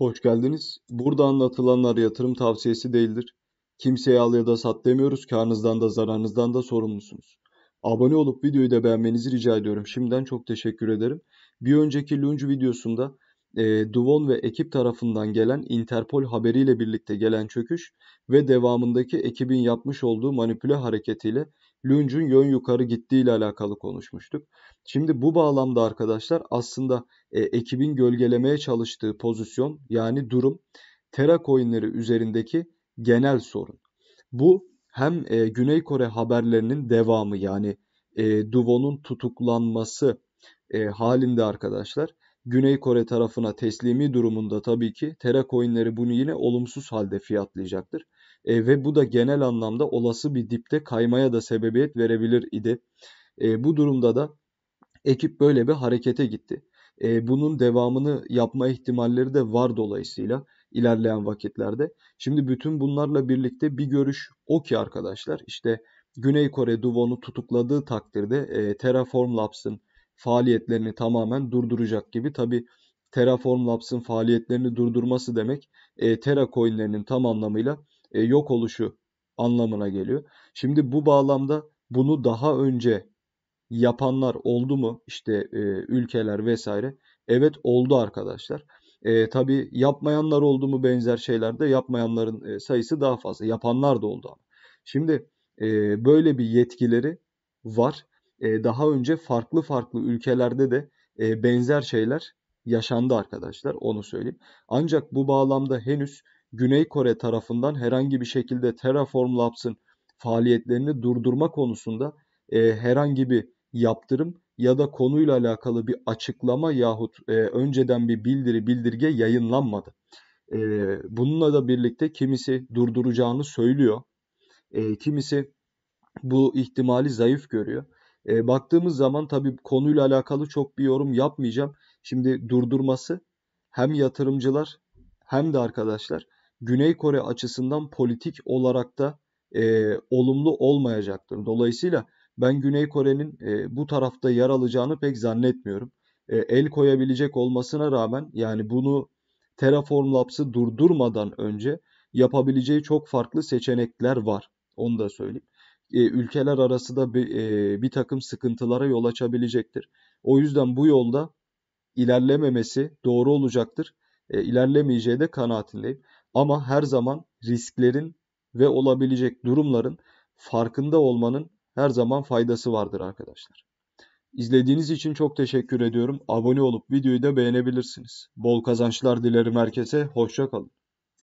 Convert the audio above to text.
Hoş geldiniz. Burada anlatılanlar yatırım tavsiyesi değildir. Kimseye al ya da sat demiyoruz. Karnınızdan da zararınızdan da sorumlusunuz. Abone olup videoyu da beğenmenizi rica ediyorum. Şimdiden çok teşekkür ederim. Bir önceki Lunge videosunda e, Duvon ve ekip tarafından gelen Interpol haberiyle birlikte gelen çöküş ve devamındaki ekibin yapmış olduğu manipüle hareketiyle Lunge'un yön yukarı gittiği ile alakalı konuşmuştuk. Şimdi bu bağlamda arkadaşlar aslında e, ekibin gölgelemeye çalıştığı pozisyon yani durum Terra coinleri üzerindeki genel sorun. Bu hem e, Güney Kore haberlerinin devamı yani e, Duvon'un tutuklanması e, halinde arkadaşlar Güney Kore tarafına teslimi durumunda tabii ki Terra coinleri bunu yine olumsuz halde fiyatlayacaktır e, ve bu da genel anlamda olası bir dipte kaymaya da sebebiyet verebilir idi. E, bu durumda da ekip böyle bir harekete gitti. E, bunun devamını yapma ihtimalleri de var dolayısıyla ilerleyen vakitlerde. Şimdi bütün bunlarla birlikte bir görüş o ki arkadaşlar işte Güney Kore Duvon'u tutukladığı takdirde e, Terraform Labs'ın faaliyetlerini tamamen durduracak gibi. Tabi Terraform Labs'ın faaliyetlerini durdurması demek e, Terra coinlerinin tam anlamıyla e, yok oluşu anlamına geliyor. Şimdi bu bağlamda bunu daha önce yapanlar oldu mu? İşte e, ülkeler vesaire. Evet oldu arkadaşlar. E, tabii yapmayanlar oldu mu benzer şeylerde yapmayanların e, sayısı daha fazla. Yapanlar da oldu ama. Şimdi e, böyle bir yetkileri var. E, daha önce farklı farklı ülkelerde de e, benzer şeyler yaşandı arkadaşlar onu söyleyeyim. Ancak bu bağlamda henüz Güney Kore tarafından herhangi bir şekilde Terraform Labs'ın faaliyetlerini durdurma konusunda e, herhangi bir yaptırım ya da konuyla alakalı bir açıklama yahut e, önceden bir bildiri bildirge yayınlanmadı. E, bununla da birlikte kimisi durduracağını söylüyor. E, kimisi bu ihtimali zayıf görüyor. E, baktığımız zaman tabii konuyla alakalı çok bir yorum yapmayacağım. Şimdi durdurması hem yatırımcılar hem de arkadaşlar Güney Kore açısından politik olarak da e, olumlu olmayacaktır. Dolayısıyla ben Güney Kore'nin e, bu tarafta yer alacağını pek zannetmiyorum. E, el koyabilecek olmasına rağmen yani bunu Terraform Labs'ı durdurmadan önce yapabileceği çok farklı seçenekler var. Onu da söyleyeyim. E, ülkeler arası da bir, e, bir takım sıkıntılara yol açabilecektir. O yüzden bu yolda ilerlememesi doğru olacaktır e, ilerlemeyeceği de kanaatindeyim. Ama her zaman risklerin ve olabilecek durumların farkında olmanın her zaman faydası vardır arkadaşlar. İzlediğiniz için çok teşekkür ediyorum. Abone olup videoyu da beğenebilirsiniz. Bol kazançlar dilerim herkese. Hoşçakalın.